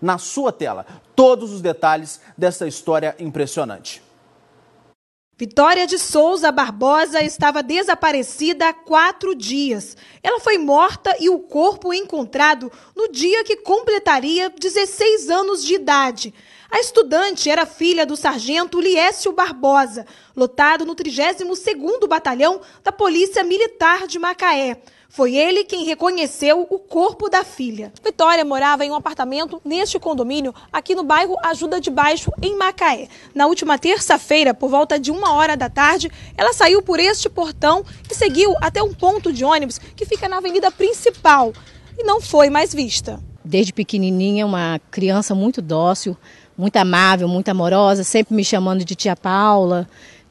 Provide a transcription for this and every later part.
na sua tela todos os detalhes dessa história impressionante. Vitória de Souza Barbosa estava desaparecida há quatro dias. Ela foi morta e o corpo encontrado no dia que completaria 16 anos de idade. A estudante era filha do sargento Liécio Barbosa, lotado no 32º Batalhão da Polícia Militar de Macaé. Foi ele quem reconheceu o corpo da filha. Vitória morava em um apartamento neste condomínio, aqui no bairro Ajuda de Baixo, em Macaé. Na última terça-feira, por volta de uma hora da tarde, ela saiu por este portão e seguiu até um ponto de ônibus que fica na avenida principal e não foi mais vista. Desde pequenininha, uma criança muito dócil, muito amável, muito amorosa, sempre me chamando de tia Paula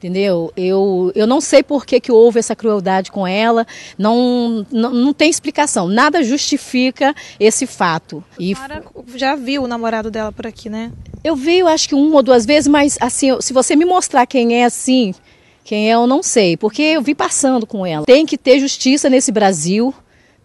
entendeu? Eu, eu não sei por que, que houve essa crueldade com ela, não, não, não tem explicação, nada justifica esse fato. E Mara já viu o namorado dela por aqui, né? Eu vi, eu acho que uma ou duas vezes, mas assim, se você me mostrar quem é assim, quem é, eu não sei, porque eu vi passando com ela. Tem que ter justiça nesse Brasil.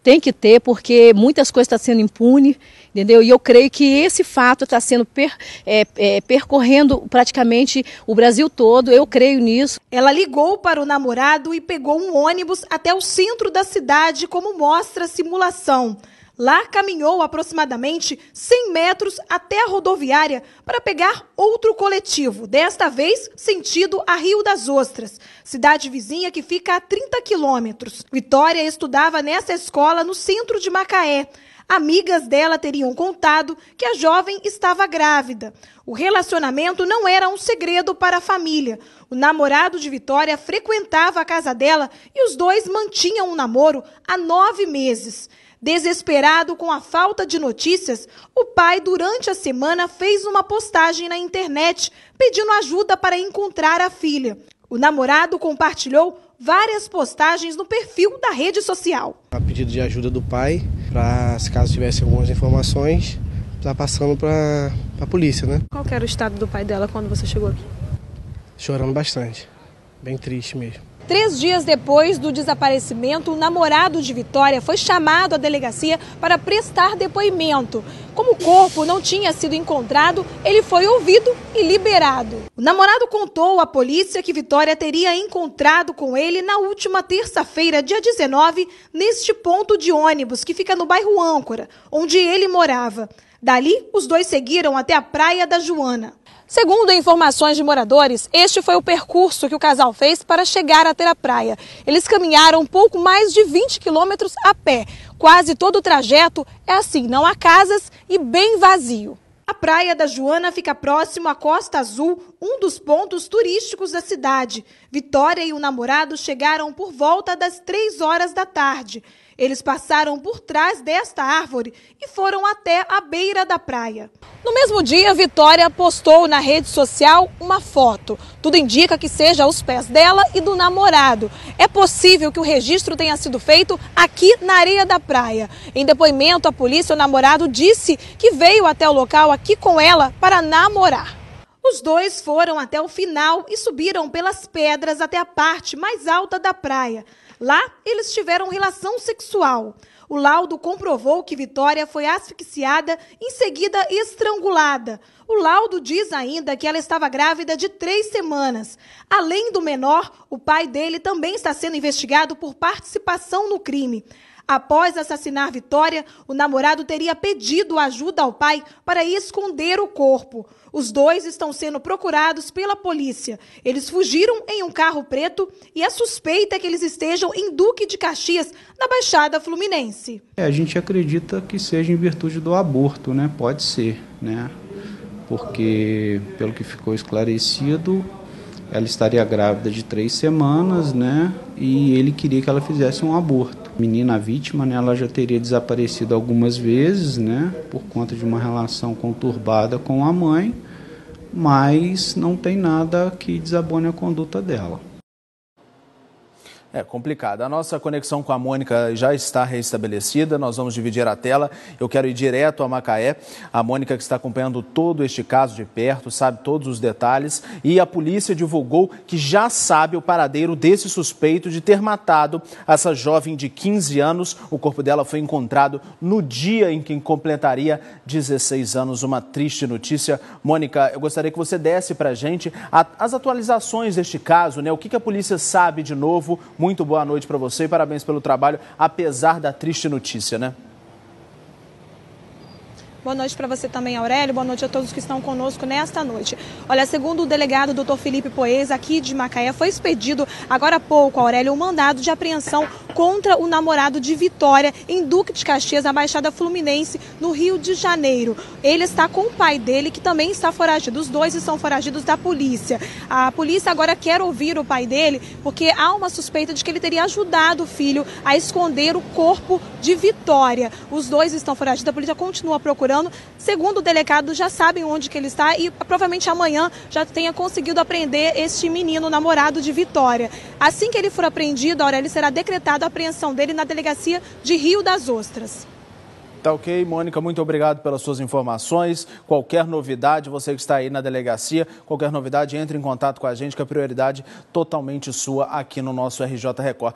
Tem que ter, porque muitas coisas estão tá sendo impunes, entendeu? E eu creio que esse fato está sendo per, é, é, percorrendo praticamente o Brasil todo, eu creio nisso. Ela ligou para o namorado e pegou um ônibus até o centro da cidade, como mostra a simulação. Lá caminhou aproximadamente 100 metros até a rodoviária para pegar outro coletivo, desta vez sentido a Rio das Ostras, cidade vizinha que fica a 30 quilômetros. Vitória estudava nessa escola no centro de Macaé. Amigas dela teriam contado que a jovem estava grávida. O relacionamento não era um segredo para a família. O namorado de Vitória frequentava a casa dela e os dois mantinham um namoro há nove meses. Desesperado com a falta de notícias, o pai, durante a semana, fez uma postagem na internet pedindo ajuda para encontrar a filha. O namorado compartilhou várias postagens no perfil da rede social. A pedido de ajuda do pai, para se caso tivesse algumas informações, tá passando para a polícia, né? Qual era o estado do pai dela quando você chegou aqui? Chorando bastante, bem triste mesmo. Três dias depois do desaparecimento, o namorado de Vitória foi chamado à delegacia para prestar depoimento. Como o corpo não tinha sido encontrado, ele foi ouvido e liberado. O namorado contou à polícia que Vitória teria encontrado com ele na última terça-feira, dia 19, neste ponto de ônibus que fica no bairro Âncora, onde ele morava. Dali, os dois seguiram até a Praia da Joana. Segundo informações de moradores, este foi o percurso que o casal fez para chegar até a praia. Eles caminharam um pouco mais de 20 quilômetros a pé. Quase todo o trajeto é assim, não há casas e bem vazio. A Praia da Joana fica próximo à Costa Azul, um dos pontos turísticos da cidade. Vitória e o namorado chegaram por volta das 3 horas da tarde. Eles passaram por trás desta árvore e foram até a beira da praia. No mesmo dia, Vitória postou na rede social uma foto. Tudo indica que seja os pés dela e do namorado. É possível que o registro tenha sido feito aqui na areia da praia. Em depoimento à polícia, o namorado disse que veio até o local aqui com ela para namorar. Os dois foram até o final e subiram pelas pedras até a parte mais alta da praia. Lá, eles tiveram relação sexual. O laudo comprovou que Vitória foi asfixiada, em seguida estrangulada. O laudo diz ainda que ela estava grávida de três semanas. Além do menor, o pai dele também está sendo investigado por participação no crime. Após assassinar Vitória, o namorado teria pedido ajuda ao pai para esconder o corpo. Os dois estão sendo procurados pela polícia. Eles fugiram em um carro preto e a suspeita é que eles estejam em Duque de Caxias, na Baixada Fluminense. É, a gente acredita que seja em virtude do aborto, né? Pode ser, né? Porque, pelo que ficou esclarecido, ela estaria grávida de três semanas, né? E ele queria que ela fizesse um aborto menina vítima, né, ela já teria desaparecido algumas vezes, né, por conta de uma relação conturbada com a mãe, mas não tem nada que desabone a conduta dela. É complicado. A nossa conexão com a Mônica já está restabelecida. Nós vamos dividir a tela. Eu quero ir direto a Macaé. A Mônica que está acompanhando todo este caso de perto, sabe todos os detalhes. E a polícia divulgou que já sabe o paradeiro desse suspeito de ter matado essa jovem de 15 anos. O corpo dela foi encontrado no dia em que completaria 16 anos. Uma triste notícia. Mônica, eu gostaria que você desse para a gente as atualizações deste caso, né? O que a polícia sabe de novo? Muito boa noite para você e parabéns pelo trabalho, apesar da triste notícia, né? Boa noite para você também, Aurélio. Boa noite a todos que estão conosco nesta noite. Olha, segundo o delegado doutor Felipe Poes, aqui de Macaé, foi expedido agora há pouco, Aurélio, um mandado de apreensão contra o namorado de Vitória em Duque de Caxias, na Baixada Fluminense, no Rio de Janeiro. Ele está com o pai dele, que também está foragido. Os dois estão foragidos da polícia. A polícia agora quer ouvir o pai dele, porque há uma suspeita de que ele teria ajudado o filho a esconder o corpo de Vitória. Os dois estão foragidos, a polícia continua procurando. Segundo o delegado, já sabem onde que ele está e provavelmente amanhã já tenha conseguido apreender este menino namorado de Vitória. Assim que ele for apreendido, Aurélio será decretado resultado a apreensão dele na delegacia de Rio das Ostras. Tá ok, Mônica, muito obrigado pelas suas informações. Qualquer novidade, você que está aí na delegacia, qualquer novidade, entre em contato com a gente, que a prioridade totalmente sua aqui no nosso RJ Record.